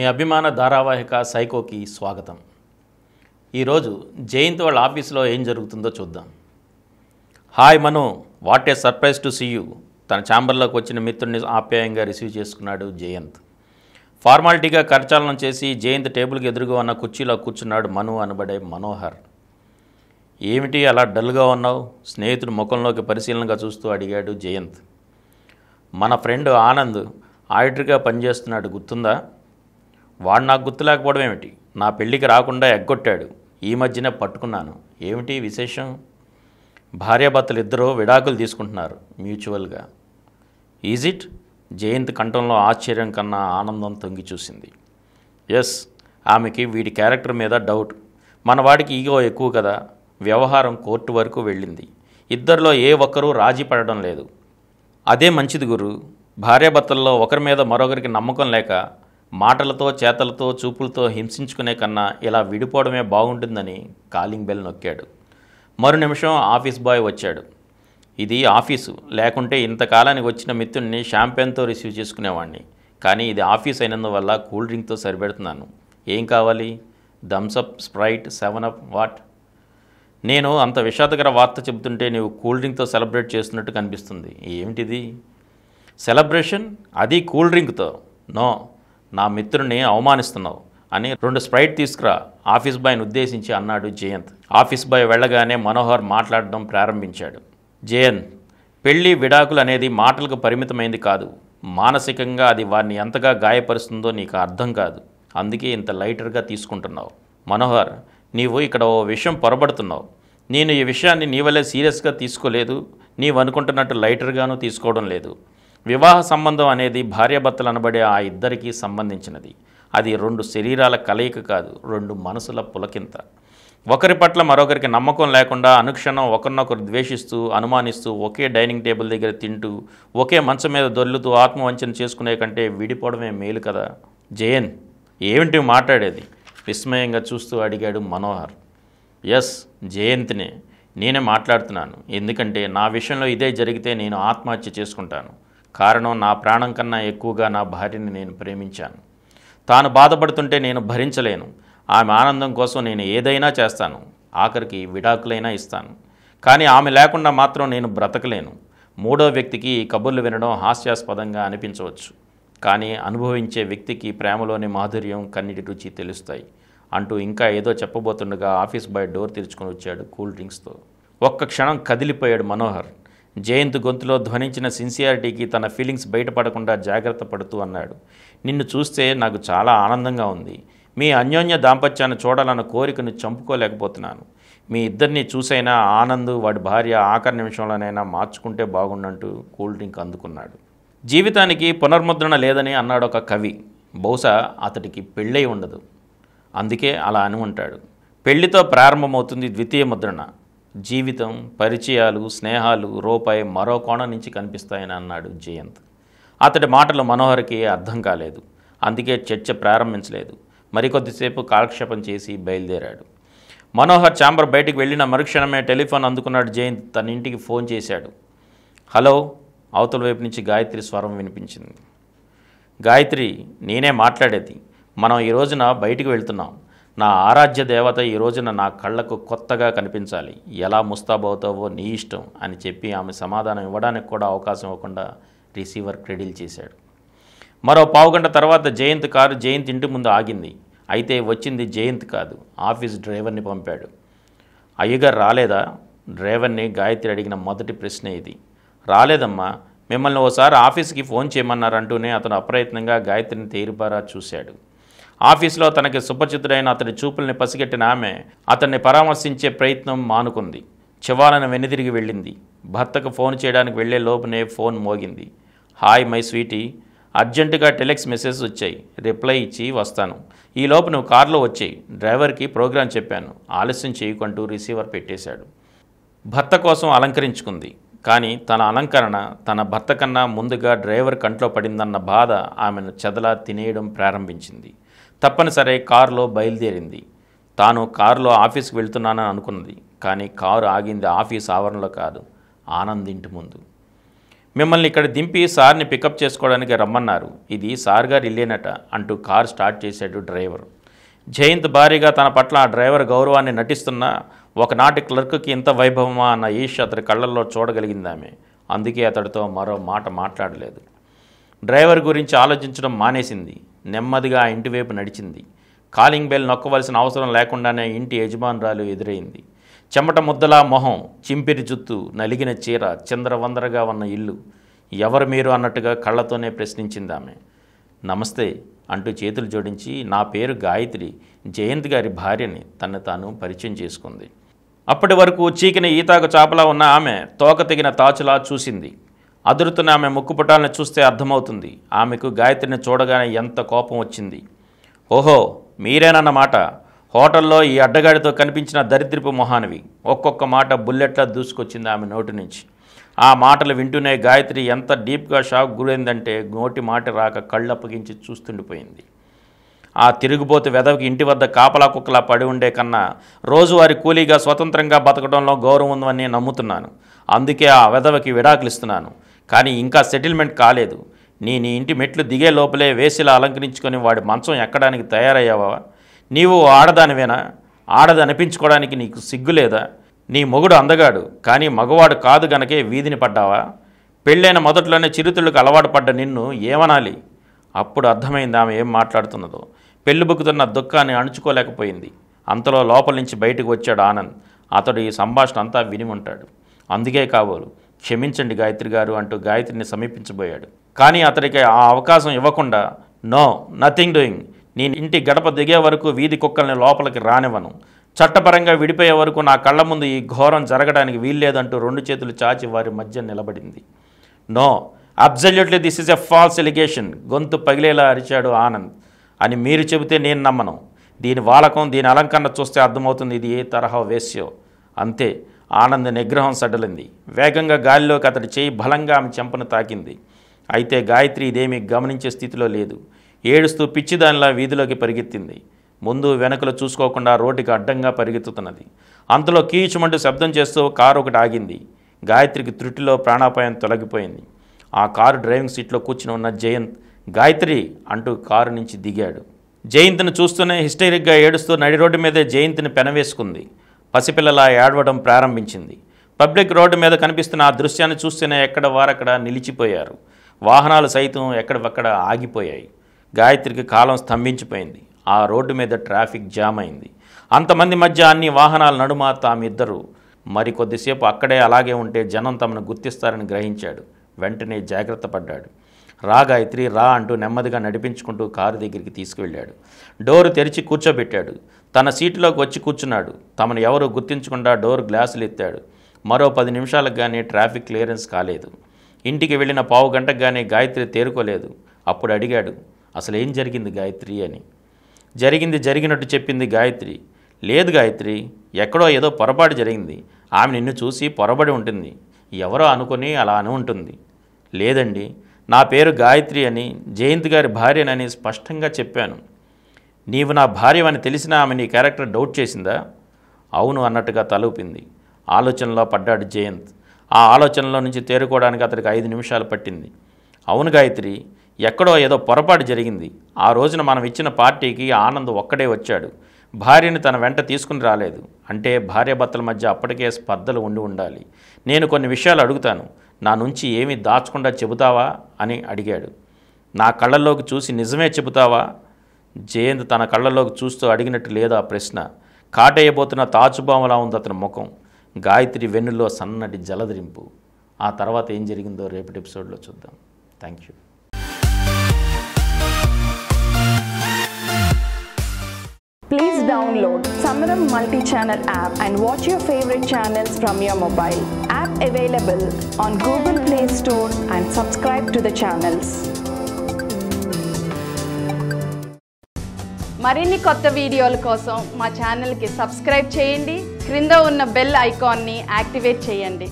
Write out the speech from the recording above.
మీ అభిమాన ధారావాహిక సైకోకి స్వాగతం ఈరోజు జయంత్ వాళ్ళ ఆఫీస్లో ఏం జరుగుతుందో చూద్దాం hi Manu what a surprise to see you తన ఛాంబర్లోకి వచ్చిన మిత్రుడిని ఆప్యాయంగా రిసీవ్ చేసుకున్నాడు జయంత్ ఫార్మాలిటీగా కరచాలనం చేసి జయంత్ టేబుల్కి ఎదురుగా ఉన్న కుర్చీలో కూర్చున్నాడు మను అనబడే మనోహర్ ఏమిటి అలా డల్గా ఉన్నావు స్నేహితుడు ముఖంలోకి పరిశీలనగా చూస్తూ అడిగాడు జయంత్ మన ఫ్రెండ్ ఆనంద్ ఆడిటర్గా పనిచేస్తున్నాడు గుర్తుందా వాడు నాకు గుర్తులేకపోవడం ఏమిటి నా పెళ్ళికి రాకుండా ఎగ్గొట్టాడు ఈ మధ్యన పట్టుకున్నాను ఏమిటి విశేషం భార్యాభర్తలు ఇద్దరూ విడాకులు తీసుకుంటున్నారు మ్యూచువల్గా ఈజ్ ఇట్ జయంత్ కంఠంలో ఆశ్చర్యం కన్నా ఆనందం తొంగి చూసింది ఎస్ ఆమెకి వీడి క్యారెక్టర్ మీద డౌట్ మన వాడికి ఈగో ఎక్కువ కదా వ్యవహారం కోర్టు వరకు వెళ్ళింది ఇద్దరిలో ఏ ఒక్కరూ రాజీ పడడం లేదు అదే మంచిది గురు భార్యాభర్తల్లో ఒకరి మీద మరొకరికి నమ్మకం లేక మాటలతో చేతలతో చూపులతో హింసించుకునే కన్నా ఇలా విడిపోవడమే బాగుంటుందని కాలింగ్ బెల్ నొక్కాడు మరు నిమిషం ఆఫీస్ బాయ్ వచ్చాడు ఇది ఆఫీసు లేకుంటే ఇంతకాలానికి వచ్చిన మిత్రుడిని షాంపెన్తో రిసీవ్ చేసుకునేవాడిని కానీ ఇది ఆఫీస్ అయినందువల్ల కూల్ డ్రింక్తో సరిపెడుతున్నాను ఏం కావాలి Thums Up Sprite seven up what నేను అంత విషాదకర వార్త చెబుతుంటే నీవు కూల్ డ్రింక్తో సెలబ్రేట్ చేస్తున్నట్టు కనిపిస్తుంది ఏమిటిది సెలబ్రేషన్ అది కూల్ డ్రింక్తో నో నా మిత్రుని అవమానిస్తున్నావు అని రెండు స్ప్రైట్ తీసుకురా ఆఫీస్ బాయ్ని ఉద్దేశించి అన్నాడు జయంత్ ఆఫీస్ బాయ్ వెళ్ళగానే మనోహర్ మాట్లాడడం ప్రారంభించాడు జయంత్ పెళ్లి విడాకులు అనేది మాటలకు పరిమితమైంది కాదు మానసికంగా అది వారిని ఎంతగా గాయపరుస్తుందో నీకు అర్థం కాదు అందుకే ఇంత లైటర్గా తీసుకుంటున్నావు మనోహర్ నీవు ఇక్కడ ఓ విషయం పొరబడుతున్నావు నేను ఈ విషయాన్ని నీ వల్లే సీరియస్గా తీసుకోలేదు నీవు అనుకుంటున్నట్టు లైటర్గాను తీసుకోవడం లేదు వివాహ సంబంధం అనేది భార్యాభర్తలు అనబడే ఆ ఇద్దరికీ సంబంధించినది అది రెండు శరీరాల కలయిక కాదు రెండు మనసుల పులకింత ఒకరి పట్ల మరొకరికి నమ్మకం లేకుండా అనుక్షణం ఒకరినొకరు ద్వేషిస్తూ అనుమానిస్తూ ఒకే డైనింగ్ టేబుల్ దగ్గర తింటూ ఒకే మంచం మీద దొర్లుతూ ఆత్మవంచన చేసుకునే కంటే విడిపోవడమే మేలు కదా జయన్ ఏమిటి మాట్లాడేది విస్మయంగా చూస్తూ అడిగాడు మనోహర్ ఎస్ జయంత్నే నేనే మాట్లాడుతున్నాను ఎందుకంటే నా విషయంలో ఇదే జరిగితే నేను ఆత్మహత్య చేసుకుంటాను కారణం నా ప్రాణం కన్నా ఎక్కువగా నా భార్యని నేను ప్రేమించాను తాను బాధపడుతుంటే నేను భరించలేను ఆమె ఆనందం కోసం నేను ఏదైనా చేస్తాను ఆఖరికి విడాకులైనా ఇస్తాను కానీ ఆమె లేకుండా మాత్రం నేను బ్రతకలేను మూడో వ్యక్తికి ఈ కబుర్లు వినడం హాస్యాస్పదంగా అనిపించవచ్చు కానీ అనుభవించే వ్యక్తికి ప్రేమలోని మాధుర్యం కన్నిటి రుచి తెలుస్తాయి అంటూ ఇంకా ఏదో చెప్పబోతుండగా ఆఫీస్ బాయ్ డోర్ తెరుచుకొని వచ్చాడు కూల్ డ్రింక్స్తో ఒక్క క్షణం కదిలిపోయాడు మనోహర్ జయంత్ గొంతులో ధ్వనించిన సిన్సియారిటీకి తన ఫీలింగ్స్ బయటపడకుండా జాగ్రత్త పడుతూ అన్నాడు నిన్ను చూస్తే నాకు చాలా ఆనందంగా ఉంది మీ అన్యోన్య దాంపత్యాన్ని చూడాలన్న కోరికను చంపుకోలేకపోతున్నాను మీ ఇద్దరిని చూసైనా ఆనంద్ వాడి భార్య ఆఖరి నిమిషంలోనైనా మార్చుకుంటే బాగుండంటూ కూల్ డ్రింక్ అందుకున్నాడు జీవితానికి పునర్ముద్రణ లేదని అన్నాడు ఒక కవి బహుశా అతడికి పెళ్ళై ఉండదు అందుకే అలా అని ఉంటాడు పెళ్లితో ప్రారంభమవుతుంది ద్వితీయ ముద్రణ జీవితం పరిచయాలు స్నేహాలు రూపాయి మరో కోణం నుంచి కనిపిస్తాయని అన్నాడు జయంత్ అతడి మాటలు మనోహర్కి అర్థం కాలేదు అందుకే చర్చ ప్రారంభించలేదు మరికొద్దిసేపు కాలక్షేపం చేసి బయలుదేరాడు మనోహర్ చాంబర్ బయటికి వెళ్ళిన మరుక్షణమే టెలిఫోన్ అందుకున్నాడు జయంత్ తన ఇంటికి ఫోన్ చేశాడు హలో అవతల వైపు నుంచి గాయత్రి స్వరం వినిపించింది గాయత్రి నేనే మాట్లాడేది మనం ఈ రోజున బయటికి వెళ్తున్నాం నా ఆరాధ్య దేవత ఈ రోజున నా కళ్ళకు కొత్తగా కనిపించాలి ఎలా ముస్తాబవుతావో నీ ఇష్టం అని చెప్పి ఆమె సమాధానం ఇవ్వడానికి కూడా అవకాశం ఇవ్వకుండా రిసీవర్ క్రెడిల్ చేశాడు మరో పావుగంట తర్వాత జయంత్ కారు జయంత్ ఇంటి ముందు ఆగింది అయితే వచ్చింది జయంత్ కాదు ఆఫీస్ డ్రైవర్ని పంపాడు అయ్యగారు రాలేదా డ్రైవర్ని గాయత్రి అడిగిన మొదటి ప్రశ్న ఇది రాలేదమ్మా మిమ్మల్ని ఓసారి ఆఫీస్కి ఫోన్ చేయమన్నారంటూనే అతను అప్రయత్నంగా గాయత్రిని తేరిపారా చూశాడు ఆఫీసులో తనకి సుపరిచితుడైన అతని చూపుల్ని పసిగట్టిన ఆమె అతన్ని పరామర్శించే ప్రయత్నం మానుకుంది చివాలను వెనుదిరిగి వెళ్ళింది భర్తకు ఫోన్ చేయడానికి వెళ్లే లోపునే ఫోన్ మోగింది హాయ్ మై స్వీటీ అర్జెంటుగా టెలెక్స్ మెసేజ్ వచ్చాయి రిప్లై ఇచ్చి వస్తాను ఈ లోపు నువ్వు కారులో వచ్చాయి డ్రైవర్కి ప్రోగ్రాం చెప్పాను ఆలస్యం చేయకుంటూ రిసీవర్ పెట్టేశాడు భర్త కోసం అలంకరించుకుంది కానీ తన అలంకరణ తన భర్త కన్నా ముందుగా డ్రైవర్ కంట్లో పడిందన్న బాధ ఆమెను చెదలా తినేయడం ప్రారంభించింది తప్పనిసరి కారులో బయలుదేరింది తాను కారులో ఆఫీస్కి వెళ్తున్నానని అనుకున్నది కానీ కారు ఆగింది ఆఫీస్ ఆవరణలో కాదు ఆనంద్ ఇంటి ముందు మిమ్మల్ని ఇక్కడ దింపి సార్ని పికప్ చేసుకోవడానికి రమ్మన్నారు ఇది సార్ గారు ఇల్లేనట అంటూ కారు స్టార్ట్ చేశాడు డ్రైవర్ జయంత్ భారీగా తన పట్ల ఆ డ్రైవర్ గౌరవాన్ని నటిస్తున్న ఒకనాటి క్లర్క్కి ఇంత వైభవమా అన్న ఈష్ అతడి కళ్ళల్లో చూడగలిగిందామె అందుకే అతడితో మరో మాట మాట్లాడలేదు డ్రైవర్ గురించి ఆలోచించడం మానేసింది నెమ్మదిగా ఆ ఇంటివైపు నడిచింది కాలింగ్ బెల్ నొక్కవలసిన అవసరం లేకుండానే ఇంటి యజమానురాలు ఎదురైంది చెమట ముద్దలా మొహం చింపిరి జుత్తు నలిగిన చీర చంద్రవందరగా ఉన్న ఇల్లు ఎవరు మీరు అన్నట్టుగా కళ్ళతోనే ప్రశ్నించింది ఆమె నమస్తే అంటూ చేతులు జోడించి నా పేరు గాయత్రి జయంత్ గారి భార్యని తను తాను పరిచయం చేసుకుంది అప్పటి వరకు చీకిన ఈతాకు చాపలా ఉన్న ఆమె తోక తెగిన తాచులా చూసింది అదురుతున్న ఆమె ముక్కుపుటాలను చూస్తే అర్థమవుతుంది ఆమెకు గాయత్రిని చూడగానే ఎంత కోపం వచ్చింది ఓహో మీరేనన్నమాట హోటల్లో ఈ అడ్డగాడితో కనిపించిన దరిద్రపు మొహానివి ఒక్కొక్క మాట బుల్లెట్లా దూసుకొచ్చింది ఆమె నోటి నుంచి ఆ మాటలు వింటూనే గాయత్రి ఎంత డీప్గా షాక్ గురైందంటే నోటి మాట రాక కళ్ళప్పగించి చూస్తుండిపోయింది ఆ తిరుగుబోతు వెదవికి ఇంటి వద్ద కాపలా కుక్కలా పడి ఉండే కన్నా రోజువారి కూలీగా స్వతంత్రంగా బతకడంలో గౌరవం ఉందని నమ్ముతున్నాను అందుకే ఆ వెదవికి విడాకులిస్తున్నాను కానీ ఇంకా సెటిల్మెంట్ కాలేదు నీ నీ ఇంటి మెట్లు దిగే లోపలే వేసిలా అలంకరించుకొని వాడి మంచం ఎక్కడానికి తయారయ్యావా నీవు ఆడదానివేనా ఆడదనిపించుకోవడానికి నీకు సిగ్గులేదా నీ మొగుడు అందగాడు కానీ మగవాడు కాదు గనకే వీధిని పడ్డావా పెళ్ళైన మొదట్లోనే చిరుతులకు అలవాటు పడ్డ నిన్ను ఏమనాలి అప్పుడు అర్థమైంది ఆమె ఏం మాట్లాడుతున్నదో పెళ్లి బుక్కుతున్న దుఃఖాన్ని అణుచుకోలేకపోయింది అంతలో లోపల నుంచి బయటకు వచ్చాడు ఆనంద్ అతడు ఈ సంభాషణ అంతా విని ఉంటాడు అందుకే కాబోలు క్షమించండి గాయత్రి గారు అంటూ గాయత్రిని సమీపించబోయాడు కానీ అతడికి ఆ అవకాశం ఇవ్వకుండా నో నథింగ్ డూయింగ్ నేను ఇంటి గడప దిగే వరకు వీధి కుక్కల్ని లోపలికి రానివ్వను చట్టపరంగా విడిపోయే వరకు నా కళ్ళ ముందు ఈ ఘోరం జరగడానికి వీల్లేదంటూ రెండు చేతులు చాచి వారి మధ్య నిలబడింది no absolutely this is a false allegation గొంతు పగిలేలా అరిచాడు ఆనంద్ అని మీరు చెబితే నేను నమ్మను దీని వాలకం దీని అలంకరణ చూస్తే అర్థమవుతుంది ఇది ఏ తరహా వేస్యో అంతే ఆనంద్ నిగ్రహం సడలింది వేగంగా గాలిలోకి అతడి చేయి బలంగా ఆమె చెంపను తాకింది అయితే గాయత్రి ఇదేమీ గమనించే స్థితిలో లేదు ఏడుస్తూ పిచ్చిదానిలా వీధిలోకి పరిగెత్తింది ముందు వెనకలో చూసుకోకుండా రోడ్డుకి అడ్డంగా పరిగెత్తుతున్నది అంతలో కీచుమంటూ శబ్దం చేస్తూ కారు ఒకటి ఆగింది గాయత్రికి త్రుటిలో ప్రాణాపాయం తొలగిపోయింది ఆ కారు డ్రైవింగ్ సీట్లో కూర్చుని ఉన్న జయంత్ గాయత్రి అంటూ కారు నుంచి దిగాడు జయంత్ను చూస్తూనే హిస్టరిక్గా ఏడుస్తూ నడి రోడ్డు మీదే జయంత్ని పెనవేసుకుంది పసిపిల్లలా ఏడవడం ప్రారంభించింది పబ్లిక్ రోడ్డు మీద కనిపిస్తున్న ఆ దృశ్యాన్ని చూస్తేనే ఎక్కడ వారక్కడ నిలిచిపోయారు వాహనాలు సైతం ఎక్కడవక్కడ ఆగిపోయాయి గాయత్రికి కాలం స్తంభించిపోయింది ఆ రోడ్డు మీద ట్రాఫిక్ జామ్ అయింది అంతమంది మధ్య అన్ని వాహనాల నడుమ తామిద్దరు మరికొద్దిసేపు అక్కడే అలాగే ఉంటే జనం తమను గుర్తిస్తారని గ్రహించాడు వెంటనే జాగ్రత్త పడ్డాడు రా గాయత్రి రా అంటూ నెమ్మదిగా నడిపించుకుంటూ కారు దగ్గరికి తీసుకువెళ్ళాడు డోరు తెరిచి కూర్చోబెట్టాడు తన సీటులోకి వచ్చి కూర్చున్నాడు తమను ఎవరు గుర్తించకుండా డోర్ గ్లాసులు ఎత్తాడు మరో పది నిమిషాలకు కానీ ట్రాఫిక్ క్లియరెన్స్ కాలేదు ఇంటికి వెళ్ళిన పావు గంటకు కానీ గాయత్రి తేరుకోలేదు అప్పుడు అడిగాడు అసలు ఏం జరిగింది గాయత్రి అని జరిగింది జరిగినట్టు చెప్పింది గాయత్రి లేదు గాయత్రి ఎక్కడో ఏదో పొరపాటు జరిగింది ఆమె నిన్ను చూసి పొరబడి ఉంటుంది ఎవరో అనుకుని అలా అని ఉంటుంది లేదండి నా పేరు గాయత్రి అని జయంత్ గారి భార్యనని స్పష్టంగా చెప్పాను నీవు నా భార్యవని తెలిసినా ఆమె నీ క్యారెక్టర్ డౌట్ చేసిందా అవును అన్నట్టుగా తలూపింది ఆలోచనలో పడ్డాడు జయంత్ ఆ ఆలోచనలో నుంచి తేరుకోవడానికి అతడికి ఐదు నిమిషాలు పట్టింది అవును గాయత్రి ఎక్కడో ఏదో పొరపాటు జరిగింది ఆ రోజున మనం ఇచ్చిన పార్టీకి ఆనంద్ ఒక్కడే వచ్చాడు భార్యని తన వెంట తీసుకుని రాలేదు అంటే భార్యభర్తల మధ్య అప్పటికే స్పర్ధలు ఉండి ఉండాలి నేను కొన్ని విషయాలు అడుగుతాను నా నుంచి ఏమి దాచకుండా చెబుతావా అని అడిగాడు నా కళ్ళల్లోకి చూసి నిజమే చెబుతావా జయంత్ తన కళ్ళల్లోకి చూస్తూ అడిగినట్టు లేదా ప్రశ్న కాటేయబోతున్న తాచుబామలా ఉంది అతని ముఖం గాయత్రి వెన్నులో సన్నటి జలదరింపు ఆ తర్వాత ఏం జరిగిందో రేపటి ఎపిసోడ్లో చూద్దాం thank you please download Samaram multi channel app and watch your favorite channels from your available on Google Play Store and subscribe to the channels. మరిన్ని కొత్త వీడియోల కోసం మా ఛానల్కి సబ్స్క్రైబ్ చేయండి క్రింద ఉన్న బెల్ ఐకాన్ని యాక్టివేట్ చేయండి